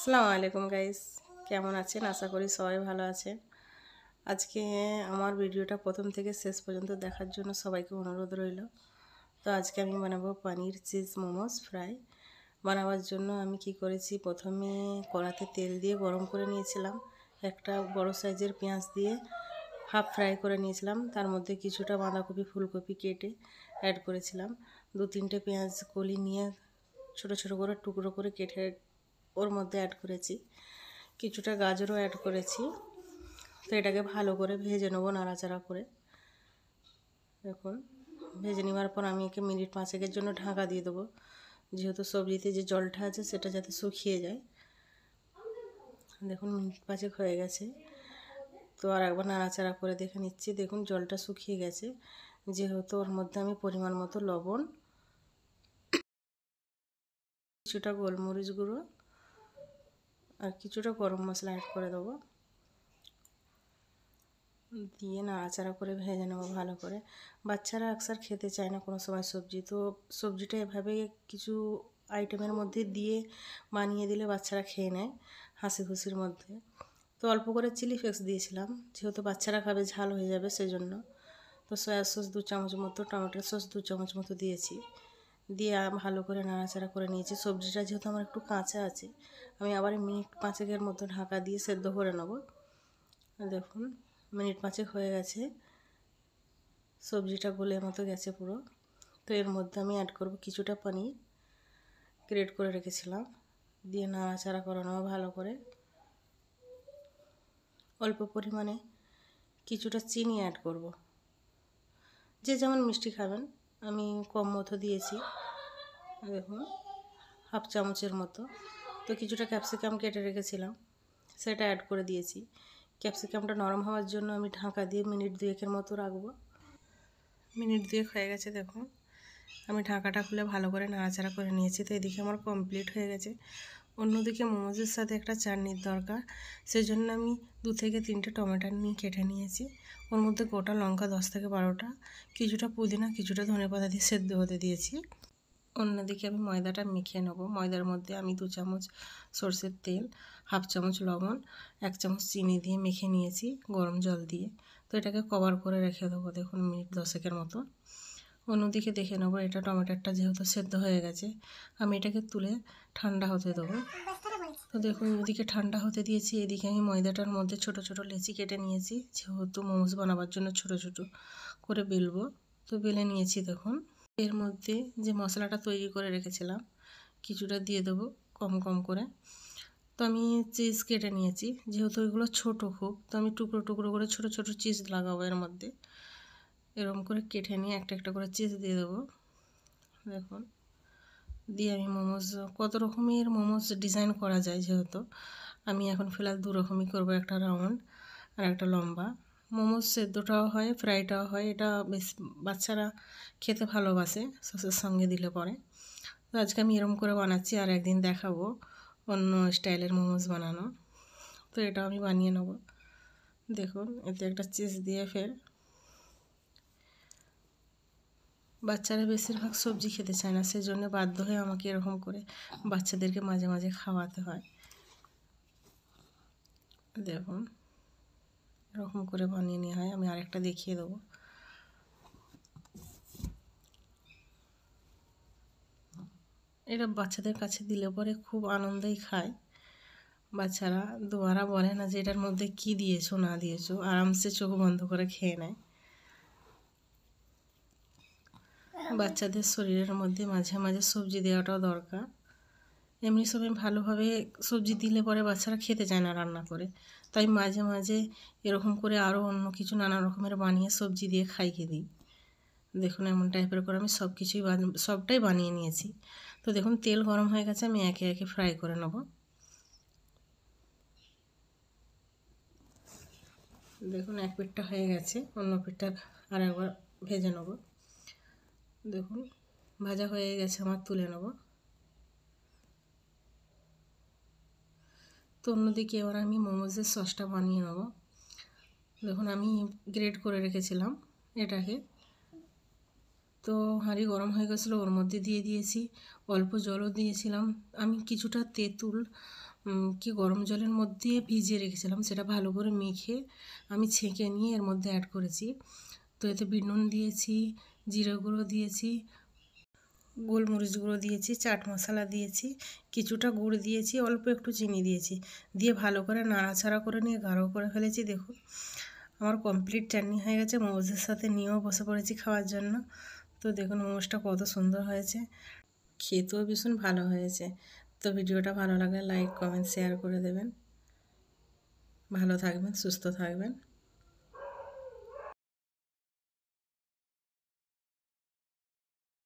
আসসালামু আলাইকুম গাইস কেমন আছেন আশা করি সবাই ভালো আছে আজকে আমার ভিডিওটা প্রথম থেকে শেষ পর্যন্ত দেখার জন্য সবাইকে অনুরোধ রইল তো আজকে আমি বানাবো পানির চিজ মোমোস ফ্রাই বানাবার জন্য আমি কি করেছি প্রথমে কড়াতে তেল দিয়ে গরম করে নিয়েছিলাম একটা বড় সাইজের পেঁয়াজ দিয়ে হাফ ফ্রাই করে নিয়েছিলাম তার মধ্যে কিছুটা বাঁধাকপি ফুলকপি কেটে অ্যাড করেছিলাম দু তিনটে পেঁয়াজ কলি নিয়ে ছোট ছোট করে টুকরো করে কেটে ওর মধ্যে অ্যাড করেছি কিছুটা গাজরও অ্যাড করেছি তো এটাকে ভালো করে ভেজে নেবো নাড়াচাড়া করে দেখুন ভেজে নেওয়ার পর আমি একে মিনিট পাঁচেকের জন্য ঢাকা দিয়ে দেবো যেহেতু সবজিতে যে জলটা আছে সেটা যাতে শুকিয়ে যায় দেখুন মিনিট পাঁচেক হয়ে গেছে তো আর একবার নাড়াচাড়া করে দেখে নিচ্ছি দেখুন জলটা শুকিয়ে গেছে যেহেতু ওর মধ্যে আমি পরিমাণ মতো লবণ কিছুটা গোলমরিচ গুঁড়ো আর কিছুটা গরম মশলা অ্যাড করে দেবো দিয়ে নাড়াচাড়া করে ভেজে নেবো ভালো করে বাচ্চারা আকসার খেতে চায় না কোনো সময় সবজি তো সবজিটা এভাবে কিছু আইটেমের মধ্যে দিয়ে বানিয়ে দিলে বাচ্চারা খেয়ে নেয় হাসি খুশির মধ্যে তো অল্প করে চিলি ফ্লেক্স দিয়েছিলাম যেহেতু বাচ্চারা খাবে ঝাল হয়ে যাবে সেজন্য তো সয়া সস দু চামচ মতো টমেটোর সস দু চামচ মতো দিয়েছি দিয়ে ভালো করে নাড়াচাড়া করে নিয়েছি সবজিটা যেহেতু আমার একটু কাঁচা আছে আমি আবার মিনিট পাঁচেকের মতো ঢাকা দিয়ে সেদ্ধ করে নেব দেখুন মিনিট পাঁচেক হয়ে গেছে সবজিটা গোলের মতো গেছে পুরো তো এর মধ্যে আমি অ্যাড করব কিছুটা পানির ক্রেড করে রেখেছিলাম দিয়ে নাড়াচাড়া করে ভালো করে অল্প পরিমাণে কিছুটা চিনি অ্যাড করব যে যেমন মিষ্টি খাবেন আমি কম মতো দিয়েছি দেখুন হাফ চামচের মতো তো কিছুটা ক্যাপসিকাম কেটে রেখেছিলাম সেটা অ্যাড করে দিয়েছি ক্যাপসিকামটা নরম হওয়ার জন্য আমি ঢাকা দিয়ে মিনিট দুয়েকের মতো রাখবো মিনিট দুয়েক হয়ে গেছে দেখুন আমি ঢাকাটা খুলে ভালো করে নাড়াচাড়া করে নিয়েছি তো এদিকে আমার কমপ্লিট হয়ে গেছে অন্যদিকে মোমোজের সাথে একটা চাটনির দরকার সেজন্য আমি দু থেকে তিনটে টমেটো নিয়ে কেটে নিয়েছি ওর মধ্যে গোটা লঙ্কা দশ থেকে বারোটা কিছুটা পুদিনা কিছুটা ধনে পাতা দিয়ে সেদ্ধ হতে দিয়েছি অন্যদিকে আমি ময়দাটা মিখিয়ে নেবো ময়দার মধ্যে আমি দু চামচ সর্ষের তেল হাফ চামচ লবণ এক চামচ চিনি দিয়ে মেখে নিয়েছি গরম জল দিয়ে তো এটাকে কভার করে রেখে দেবো দেখুন মিনিট দশেকের মতো অন্যদিকে দেখে নেবো এটা টমেটোটা যেহেতু সেদ্ধ হয়ে গেছে আমি এটাকে তুলে ঠান্ডা হতে দেবো তো দেখুন ওদিকে ঠান্ডা হতে দিয়েছি এদিকে আমি ময়দাটার মধ্যে ছোট ছোট লেচি কেটে নিয়েছি যেহেতু মোমোস বানাবার জন্য ছোট ছোট করে বেলবো তো বেলে নিয়েছি দেখুন এর মধ্যে যে মশলাটা তৈরি করে রেখেছিলাম কিছুটা দিয়ে দেবো কম কম করে তো আমি চিজ কেটে নিয়েছি যেহেতু ওইগুলো ছোট খুব তো আমি টুকরো টুকরো করে ছোট ছোট চিজ লাগাবো এর মধ্যে এরকম করে কেটে নিয়ে একটা একটা করে চেঁচে দিয়ে দেবো দেখুন দিয়ে আমি মোমোজ কত রকমের মোমোজ ডিজাইন করা যায় যেহেতু আমি এখন ফিলহাল দু রকমই করবো একটা রাউন্ড আর একটা লম্বা মোমোজ সেদ্ধটাও হয় ফ্রাইটাও হয় এটা বেশ বাচ্চারা খেতে ভালোবাসে সসের সঙ্গে দিলে পরে তো আজকে আমি এরম করে বানাচ্ছি আর একদিন দেখাবো অন্য স্টাইলের মোমোজ বানানো তো এটা আমি বানিয়ে নেব দেখুন এতে একটা চিজ দিয়ে ফের বাচ্চারা বেশিরভাগ সবজি খেতে চায় না সেজন্য বাধ্য হয়ে আমাকে এরকম করে বাচ্চাদেরকে মাঝে মাঝে খাওয়াতে হয় দেখুন এরকম করে বানিয়ে নেওয়া হয় আমি আরেকটা দেখিয়ে দেবো এটা বাচ্চাদের কাছে দিলে পরে খুব আনন্দই খায় বাচ্চারা দুয়ারা বলে না যে এটার মধ্যে কি দিয়েছো না দিয়েছো আরামসে চোখ বন্ধ করে খেয়ে নেয় বাচ্চাদের শরীরের মধ্যে মাঝে মাঝে সবজি দেওয়াটাও দরকার এমনি সময় ভালোভাবে সবজি দিলে পরে বাচ্চারা খেতে চায় না রান্না করে তাই মাঝে মাঝে এরকম করে আরও অন্য কিছু নানা রকমের বানিয়ে সবজি দিয়ে খাইয়ে দিই দেখুন এমন টাইপের করে আমি সব কিছুই সবটাই বানিয়ে নিয়েছি তো দেখুন তেল গরম হয়ে গেছে আমি একে একে ফ্রাই করে নেব দেখুন এক পিঠটা হয়ে গেছে অন্য পিঠটা আর একবার ভেজে নেবো দেখুন ভাজা হয়ে গেছে আমার তুলে নেব তো অন্যদিকে এবার আমি মোমোজের সসটা বানিয়ে নেব দেখুন আমি গ্রেড করে রেখেছিলাম এটাকে তো হাঁড়ি গরম হয়ে গেছিলো ওর মধ্যে দিয়ে দিয়েছি অল্প জলও দিয়েছিলাম আমি কিছুটা তেঁতুল কি গরম জলের মধ্যে ভিজিয়ে রেখেছিলাম সেটা ভালো করে মেখে আমি ছেঁকে নিয়ে এর মধ্যে অ্যাড করেছি তো এতে বিনুন দিয়েছি জিরে গুঁড়ো দিয়েছি গোলমরিচ গুঁড়ো দিয়েছি চাট মশলা দিয়েছি কিছুটা গুড় দিয়েছি অল্প একটু চিনি দিয়েছি দিয়ে ভালো করে নাড়াচাড়া করে নিয়ে গাঢ় করে ফেলেছি দেখুন আমার কমপ্লিট চাটনি হয়ে গেছে মোমোজের সাথে নিয়েও বসে পড়েছি খাওয়ার জন্য তো দেখুন মোমোজটা কত সুন্দর হয়েছে খেতেও ভীষণ ভালো হয়েছে তো ভিডিওটা ভালো লাগলে লাইক কমেন্ট শেয়ার করে দেবেন ভালো থাকবেন সুস্থ থাকবেন